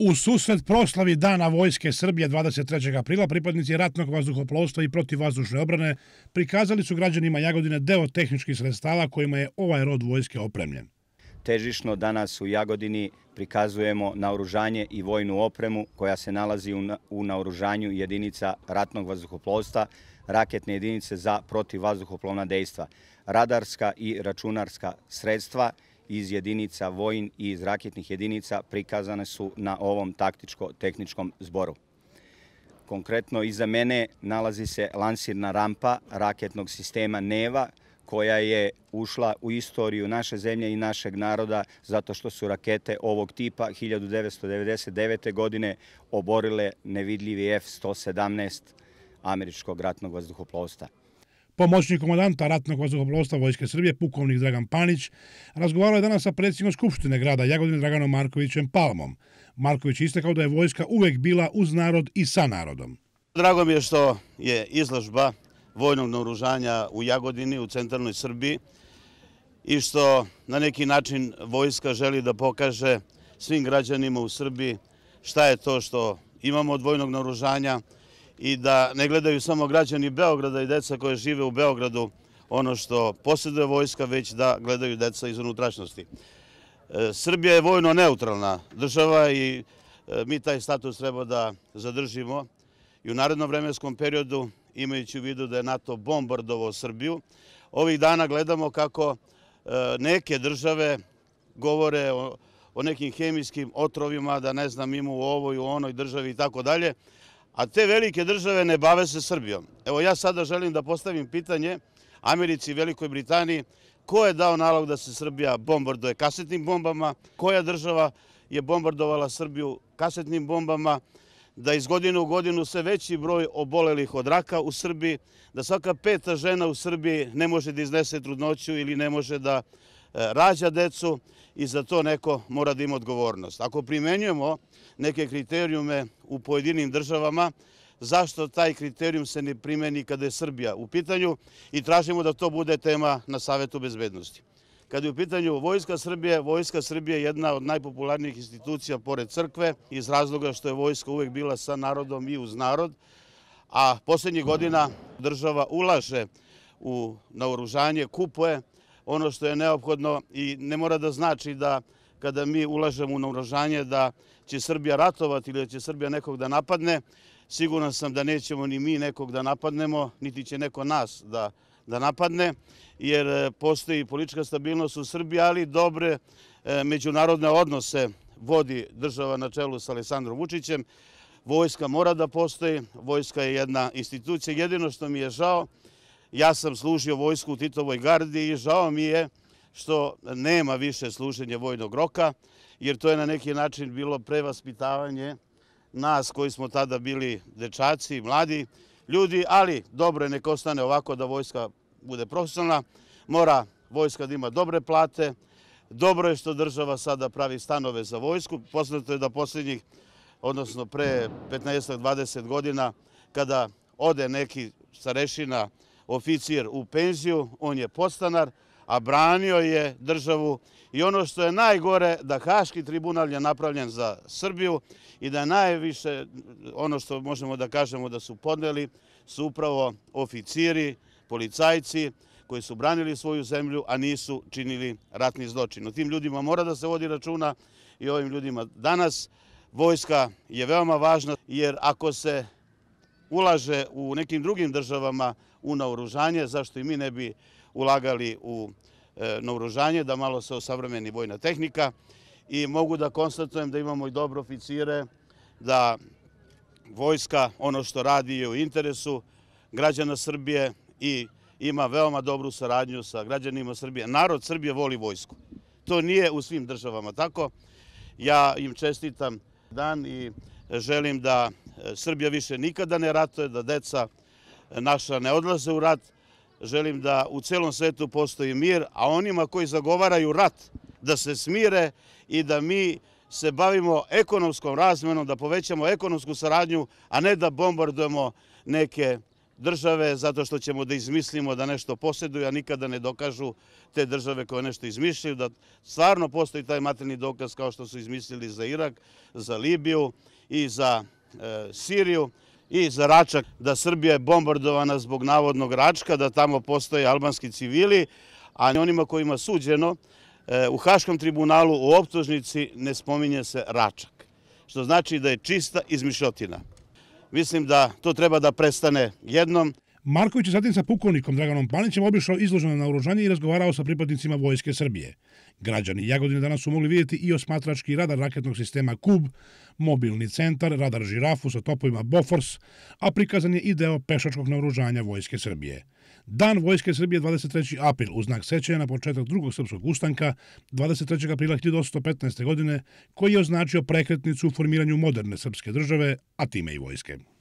U susret proslavi Dana Vojske Srbije 23. aprila pripadnici ratnog vazduhoplovstva i protivvazdušne obrane prikazali su građanima Jagodine deo tehničkih sredstava kojima je ovaj rod vojske opremljen. Težišno danas u Jagodini prikazujemo naoružanje i vojnu opremu koja se nalazi u naoružanju jedinica ratnog vazduhoplovstva, raketne jedinice za protivvazduhoplovna dejstva, radarska i računarska sredstva iz jedinica vojn i iz raketnih jedinica prikazane su na ovom taktičko-tehničkom zboru. Konkretno iza mene nalazi se lansirna rampa raketnog sistema Neva koja je ušla u istoriju naše zemlje i našeg naroda zato što su rakete ovog tipa 1999. godine oborile nevidljivi F-117 američkog ratnog vazduhoplovstva. Pomoćnik komandanta ratnog vazduhoplovstva Vojske Srbije, pukovnik Dragan Panić, razgovarao je danas sa predsjednikom Skupštine grada Jagodine Draganom Markovićem Palmom. Marković kao da je vojska uvek bila uz narod i sa narodom. Drago mi je što je izložba vojnog naoružanja u Jagodini, u centralnoj Srbiji, i što na neki način vojska želi da pokaže svim građanima u Srbiji šta je to što imamo od vojnog naoružanja, i da ne gledaju samo građani Beograda i deca koje žive u Beogradu ono što posjeduje vojska, već da gledaju deca iz unutrašnosti. E, Srbija je vojno neutralna država i e, mi taj status treba da zadržimo i u narednom vremenskom periodu, imajući u vidu da je NATO bombardovao Srbiju. Ovih dana gledamo kako e, neke države govore o nekim hemijskim otrovima, da ne znam, ima u ovoj, u onoj državi i tako dalje a te velike države ne bave se Srbijom. Evo ja sada želim da postavim pitanje Americi i Velikoj Britaniji ko je dao nalog da se Srbija bombarduje kasetnim bombama, koja država je bombardovala Srbiju kasetnim bombama, da iz godine u godinu sve veći broj obolelih od raka u Srbiji, da svaka peta žena u Srbiji ne može da iznese trudnoću ili ne može da E, rađa decu i za to neko mora da ima odgovornost. Ako primenjujemo neke kriterijume u pojedinim državama, zašto taj kriterijum se ne primeni kada je Srbija u pitanju i tražimo da to bude tema na Savetu bezbednosti. Kada je u pitanju Vojska Srbije, Vojska Srbije je jedna od najpopularnijih institucija pored crkve iz razloga što je vojska uvek bila sa narodom i uz narod, a poslednjih godina država ulaže u naoružanje, kupuje, ono što je neophodno i ne mora da znači da kada mi ulažemo u naurožanje da će Srbija ratovati ili da će Srbija nekog da napadne. Sigurno sam da nećemo ni mi nekog da napadnemo, niti će neko nas da da napadne, jer e, postoji politička stabilnost u Srbiji, ali dobre e, međunarodne odnose vodi država na čelu sa Aleksandrom Vučićem. Vojska mora da postoji, vojska je jedna institucija. Jedino što mi je žao Ja sam služio vojsku u Titovoj gardi i žao mi je što nema više služenja vojnog roka, jer to je na neki način bilo prevaspitavanje nas koji smo tada bili dečaci, mladi ljudi, ali dobro je neko stane ovako da vojska bude profesionalna. Mora vojska da ima dobre plate, dobro je što država sada pravi stanove za vojsku. Poslato je da posljednjih, odnosno pre 15-20 godina, kada ode neki starešina vojska, oficir u penziju, on je postanar, a branio je državu. I ono što je najgore, da Haški tribunal je napravljen za Srbiju i da najviše, ono što možemo da kažemo da su podneli, su upravo oficiri, policajci koji su branili svoju zemlju, a nisu činili ratni zločin. O tim ljudima mora da se vodi računa i ovim ljudima danas. Vojska je veoma važna jer ako se ulaže u nekim drugim državama, u naoružanje, zašto i mi ne bi ulagali u e, naoružanje, da malo se osavremeni vojna tehnika i mogu da konstatujem da imamo i dobro oficire, da vojska ono što radi je u interesu građana Srbije i ima veoma dobru saradnju sa građanima Srbije. Narod Srbije voli vojsku. To nije u svim državama tako. Ja im čestitam dan i želim da e, Srbija više nikada ne ratuje, da deca naša ne odlaze u rat. Želim da u celom svetu postoji mir, a onima koji zagovaraju rat da se smire i da mi se bavimo ekonomskom razmenom, da povećamo ekonomsku saradnju, a ne da bombardujemo neke države zato što ćemo da izmislimo da nešto posjeduju, a nikada ne dokažu te države koje nešto izmišljaju, da stvarno postoji taj materni dokaz kao što su izmislili za Irak, za Libiju i za e, Siriju. Siriju i za Račak, da Srbija je bombardovana zbog navodnog Račka, da tamo postoje albanski civili, a onima kojima suđeno e, u Haškom tribunalu u optužnici ne spominje se Račak, što znači da je čista izmišljotina. Mislim da to treba da prestane jednom. Marković je zatim sa pukovnikom Draganom Panićem obišao izloženo na urožanje i razgovarao sa pripadnicima Vojske Srbije. Građani Jagodine danas su mogli vidjeti i osmatrački radar raketnog sistema KUB, mobilni centar, radar žirafu sa topovima Bofors, a prikazan je i deo pešačkog naoružanja Vojske Srbije. Dan Vojske Srbije 23. april u znak sećanja na početak drugog srpskog ustanka 23. aprila 1815. godine, koji je označio prekretnicu u formiranju moderne srpske države, a time i vojske.